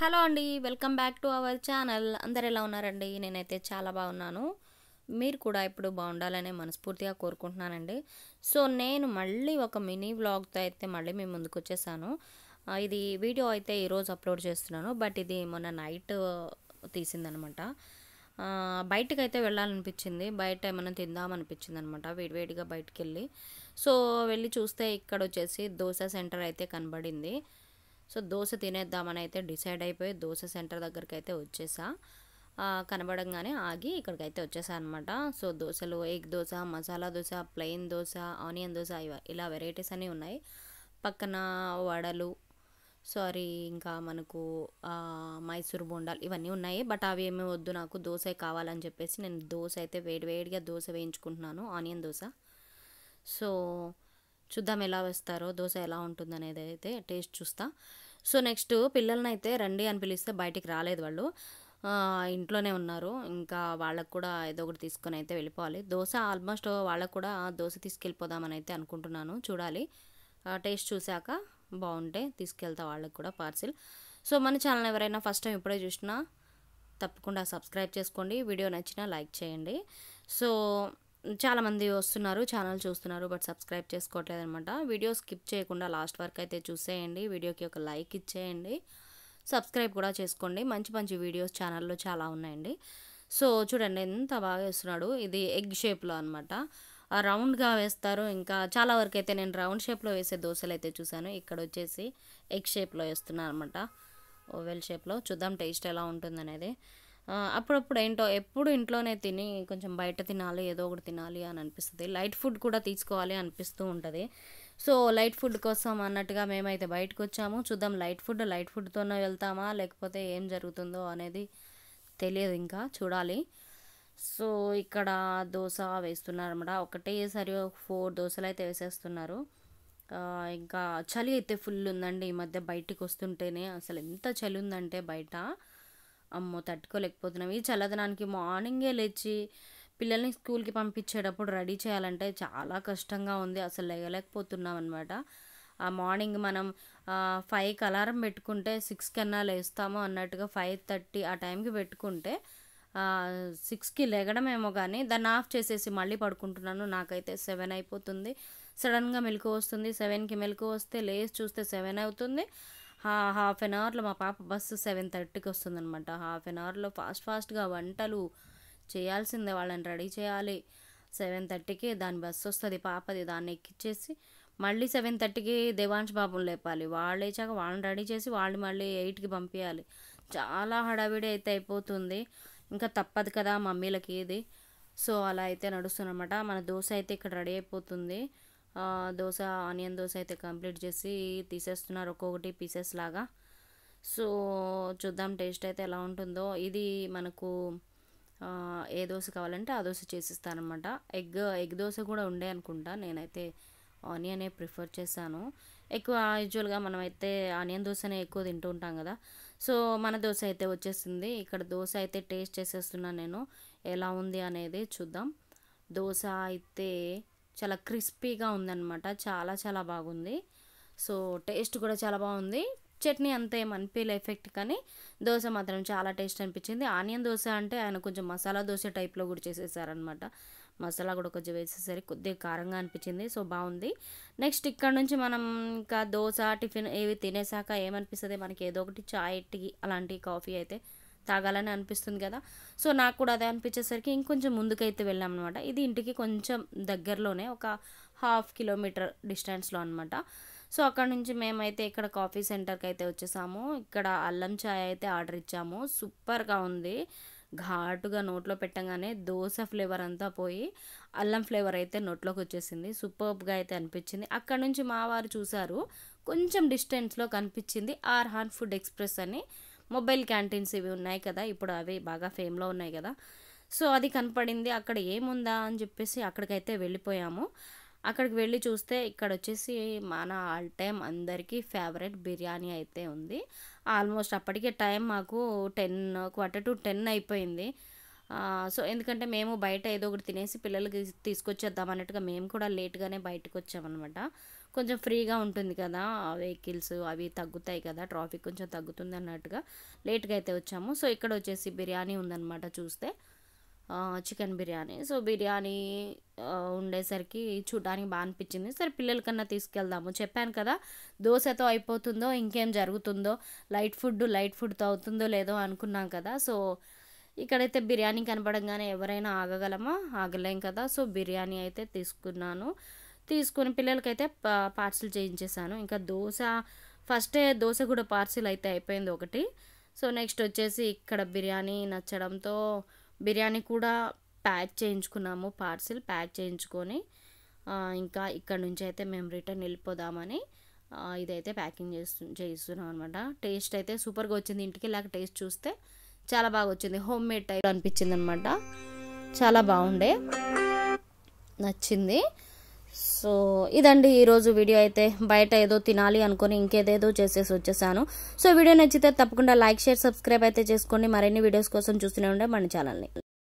hello అండి welcome back to our channel అందరు ఎలా ఉన్నారండి నేనైతే చాలా బాగున్నాను మీరు కూడా ఇప్పుడు బాగుండాలనే మనస్ఫూర్తిగా కోరుకుంటున్నానండి సో నేను మళ్ళీ ఒక మినీ వ్లాగ్తో అయితే మళ్ళీ మేము ముందుకు వచ్చేసాను ఇది వీడియో అయితే ఈరోజు అప్లోడ్ చేస్తున్నాను బట్ ఇది మొన్న నైట్ తీసిందనమాట బయటకు అయితే వెళ్ళాలనిపించింది బయట ఏమైనా తిందామనిపించింది అనమాట వేడివేడిగా బయటకు వెళ్ళి సో వెళ్ళి చూస్తే ఇక్కడ వచ్చేసి దోశ సెంటర్ అయితే కనబడింది సో దోశ తినేద్దామని అయితే డిసైడ్ అయిపోయి దోశ సెంటర్ దగ్గరికి అయితే వచ్చేసా కనబడంగానే ఆగి ఇక్కడికి అయితే వచ్చేసా అనమాట సో దోశలు egg dosa masala dosa plain dosa onion dosa ఇలా వెరైటీస్ అన్నీ ఉన్నాయి పక్కన వడలు సారీ ఇంకా మనకు మైసూర్ బొండాలు ఇవన్నీ ఉన్నాయి బట్ అవి ఏమీ వద్దు నాకు దోశ కావాలని చెప్పేసి నేను దోశ అయితే వేడివేడిగా దోశ వేయించుకుంటున్నాను ఆనియన్ దోశ సో చూద్దాం ఎలా వేస్తారో దోశ ఎలా ఉంటుందనేది అయితే టేస్ట్ చూస్తా సో నెక్స్ట్ పిల్లల్ని అయితే రండి అని పిలిస్తే బయటికి రాలేదు వాళ్ళు ఇంట్లోనే ఉన్నారు ఇంకా వాళ్ళకు కూడా ఏదో ఒకటి తీసుకొని అయితే వెళ్ళిపోవాలి దోశ ఆల్మోస్ట్ వాళ్ళకు కూడా దోశ తీసుకెళ్ళిపోదామని అయితే అనుకుంటున్నాను చూడాలి టేస్ట్ చూశాక బాగుంటే తీసుకెళ్తా వాళ్ళకి కూడా పార్సిల్ సో మన ఛానల్ ఎవరైనా ఫస్ట్ టైం ఇప్పుడే చూసినా తప్పకుండా సబ్స్క్రైబ్ చేసుకోండి వీడియో నచ్చినా లైక్ చేయండి సో చాలామంది వస్తున్నారు ఛానల్ చూస్తున్నారు బట్ సబ్స్క్రైబ్ చేసుకోవట్లేదు అనమాట వీడియో స్కిప్ చేయకుండా లాస్ట్ వరకు అయితే చూసేయండి వీడియోకి ఒక లైక్ ఇచ్చేయండి సబ్స్క్రైబ్ కూడా చేసుకోండి మంచి మంచి వీడియోస్ ఛానల్లో చాలా ఉన్నాయండి సో చూడండి ఎంత బాగా వేస్తున్నాడు ఇది ఎగ్ షేప్లో అనమాట రౌండ్గా వేస్తారు ఇంకా చాలా వరకు అయితే నేను రౌండ్ షేప్లో వేసే దోశలు అయితే చూశాను ఇక్కడ వచ్చేసి ఎగ్ షేప్లో వేస్తున్నాను అనమాట ఓవెల్ షేప్లో చూద్దాం టేస్ట్ ఎలా ఉంటుందనేది అప్పుడప్పుడు ఏంటో ఎప్పుడు ఇంట్లోనే తిని కొంచెం బయట తినాలి ఏదో ఒకటి తినాలి అని అనిపిస్తుంది లైట్ ఫుడ్ కూడా తీసుకోవాలి అనిపిస్తూ ఉంటుంది సో లైట్ ఫుడ్ కోసం అన్నట్టుగా మేమైతే బయటకు వచ్చాము చూద్దాం లైట్ ఫుడ్ లైట్ ఫుడ్తోనే వెళ్తామా లేకపోతే ఏం జరుగుతుందో అనేది తెలియదు ఇంకా చూడాలి సో ఇక్కడ దోశ వేస్తున్నారు సరి ఒక ఫోర్ దోశలు అయితే వేసేస్తున్నారు ఇంకా చలి అయితే ఫుల్ ఉందండి ఈ మధ్య బయటికి వస్తుంటేనే అసలు ఎంత చలి ఉందంటే బయట అమ్మో తట్టుకోలేకపోతున్నాం ఈ చల్లదనానికి మార్నింగే లేచి పిల్లల్ని స్కూల్కి పంపించేటప్పుడు రెడీ చేయాలంటే చాలా కష్టంగా ఉంది అసలు లేయలేకపోతున్నాం అనమాట ఆ మార్నింగ్ మనం ఫైవ్కి అలారం పెట్టుకుంటే సిక్స్ కన్నా లేస్తాము అన్నట్టుగా ఫైవ్ థర్టీ ఆ టైంకి పెట్టుకుంటే సిక్స్కి లెగడమేమో కానీ దాన్ని ఆఫ్ చేసేసి మళ్ళీ పడుకుంటున్నాను నాకైతే సెవెన్ అయిపోతుంది సడన్గా మెలకు వస్తుంది సెవెన్కి మెలకు వస్తే లేచి చూస్తే సెవెన్ అవుతుంది హాఫ్ అన్ అవర్లో మా పాప బస్సు సెవెన్ థర్టీకి వస్తుందనమాట హాఫ్ అన్ అవర్లో ఫాస్ట్ ఫాస్ట్గా వంటలు చేయాల్సిందే వాళ్ళని రెడీ చేయాలి సెవెన్ థర్టీకి దాని బస్సు వస్తుంది పాపది దాన్ని ఎక్కిచ్చేసి మళ్ళీ సెవెన్ థర్టీకి దేవాంశ్ బాబుని లేపాలి వాళ్ళు లేచాక వాళ్ళని రెడీ చేసి వాళ్ళు మళ్ళీ ఎయిట్కి పంపించాలి చాలా హడావిడి అయితే అయిపోతుంది ఇంకా తప్పదు కదా మమ్మీలకి ఇది సో అలా అయితే నడుస్తుందన్నమాట మన దోశ అయితే ఇక్కడ రెడీ అయిపోతుంది దోశ ఆనియన్ దోశ అయితే కంప్లీట్ చేసి తీసేస్తున్నారు ఒక్కొక్కటి పీసెస్ లాగా సో చూద్దాం టేస్ట్ అయితే ఎలా ఉంటుందో ఇది మనకు ఏ దోశ కావాలంటే ఆ దోశ చేసిస్తానమాట ఎగ్ ఎగ్ దోశ కూడా ఉండే అనుకుంటా నేనైతే ఆనియనే ప్రిఫర్ చేశాను ఎక్కువ యూజువల్గా మనమైతే ఆనియన్ దోశనే ఎక్కువ తింటూ ఉంటాం కదా సో మన దోశ అయితే వచ్చేసింది ఇక్కడ దోశ అయితే టేస్ట్ చేసేస్తున్నాను నేను ఎలా ఉంది అనేది చూద్దాం దోశ అయితే చాలా క్రిస్పీగా ఉందన్నమాట చాలా చాలా బాగుంది సో టేస్ట్ కూడా చాలా బాగుంది చట్నీ అంత ఏం ఎఫెక్ట్ కానీ దోశ మాత్రం చాలా టేస్ట్ అనిపించింది ఆనియన్ దోశ అంటే ఆయన కొంచెం మసాలా దోశ టైప్లో కూడా చేసేసారనమాట మసాలా కూడా కొంచెం వేసేసరికి కొద్దిగా కారంగా అనిపించింది సో బాగుంది నెక్స్ట్ ఇక్కడ నుంచి మనం ఇంకా దోశ టిఫిన్ ఏవి తినేసాక ఏమనిపిస్తుంది మనకి ఏదో ఒకటి చాయ్ టీ అలాంటి కాఫీ అయితే తాగాలని అనిపిస్తుంది కదా సో నాకు కూడా అదే అనిపించేసరికి ఇంకొంచెం ముందుకైతే వెళ్ళాం అనమాట ఇది ఇంటికి కొంచెం దగ్గరలోనే ఒక హాఫ్ కిలోమీటర్ డిస్టెన్స్లో అనమాట సో అక్కడ నుంచి మేమైతే ఇక్కడ కాఫీ సెంటర్కి అయితే వచ్చేసాము ఇక్కడ అల్లం చాయ్ అయితే ఆర్డర్ ఇచ్చాము సూపర్గా ఉంది ఘాటుగా నోట్లో పెట్టగానే దోశ ఫ్లేవర్ అంతా పోయి అల్లం ఫ్లేవర్ అయితే నోట్లోకి వచ్చేసింది సూపర్గా అయితే అనిపించింది అక్కడ నుంచి మా వారు చూశారు కొంచెం డిస్టెన్స్లో కనిపించింది ఆర్ హాన్ ఫుడ్ ఎక్స్ప్రెస్ అని మొబైల్ క్యాంటీన్స్ ఇవి ఉన్నాయి కదా ఇప్పుడు అవి బాగా ఫేమ్లో ఉన్నాయి కదా సో అది కనపడింది అక్కడ ఏముందా అని చెప్పేసి అక్కడికైతే వెళ్ళిపోయాము అక్కడికి వెళ్ళి చూస్తే ఇక్కడ వచ్చేసి మన ఆల్ టైమ్ అందరికీ ఫేవరెట్ బిర్యానీ అయితే ఉంది ఆల్మోస్ట్ అప్పటికే టైం మాకు టెన్ క్వార్టర్ టు టెన్ అయిపోయింది సో ఎందుకంటే మేము బయట ఏదో ఒకటి తినేసి పిల్లలకి తీసుకొచ్చేద్దాం అన్నట్టుగా మేము కూడా లేట్గానే బయటకు వచ్చామన్నమాట కొంచెం ఫ్రీగా ఉంటుంది కదా వెహికల్స్ అవి తగ్గుతాయి కదా ట్రాఫిక్ కొంచెం తగ్గుతుంది అన్నట్టుగా లేట్గా అయితే వచ్చాము సో ఇక్కడ వచ్చేసి బిర్యానీ ఉందన్నమాట చూస్తే చికెన్ బిర్యానీ సో బిర్యానీ ఉండేసరికి చూడడానికి బాగా అనిపించింది సరే పిల్లల కన్నా తీసుకెళ్దాము చెప్పాను కదా దోశతో అయిపోతుందో ఇంకేం జరుగుతుందో లైట్ ఫుడ్ లైట్ ఫుడ్తో అవుతుందో లేదో అనుకున్నాం కదా సో ఇక్కడైతే బిర్యానీ కనపడంగానే ఎవరైనా ఆగగలమా ఆగలేం కదా సో బిర్యానీ అయితే తీసుకున్నాను తీసుకొని పిల్లలకైతే పార్సిల్ చేయించేసాను ఇంకా దోశ ఫస్టే దోశ కూడా పార్సిల్ అయితే అయిపోయింది ఒకటి సో నెక్స్ట్ వచ్చేసి ఇక్కడ బిర్యానీ నచ్చడంతో బిర్యానీ కూడా ప్యాక్ చేయించుకున్నాము పార్సిల్ ప్యాక్ చేయించుకొని ఇంకా ఇక్కడ నుంచి అయితే మేము రిటర్న్ వెళ్ళిపోదామని ఇదైతే ప్యాకింగ్ చేస్తు చేయిస్తున్నాం అనమాట టేస్ట్ అయితే సూపర్గా వచ్చింది ఇంటికి ఇలాగ టేస్ట్ చూస్తే చాలా బాగా వచ్చింది హోమ్ మేడ్ టైప్ అనిపించింది అనమాట చాలా బాగుండే నచ్చింది సో ఇదండి ఈరోజు వీడియో అయితే బయట ఏదో తినాలి అనుకుని ఇంకేదేదో చేసేసి వచ్చేసాను సో వీడియో నచ్చితే తప్పకుండా లైక్ షేర్ సబ్స్క్రైబ్ అయితే చేసుకోండి మరిన్ని వీడియోస్ కోసం చూస్తూనే ఉండే మన ఛానల్ని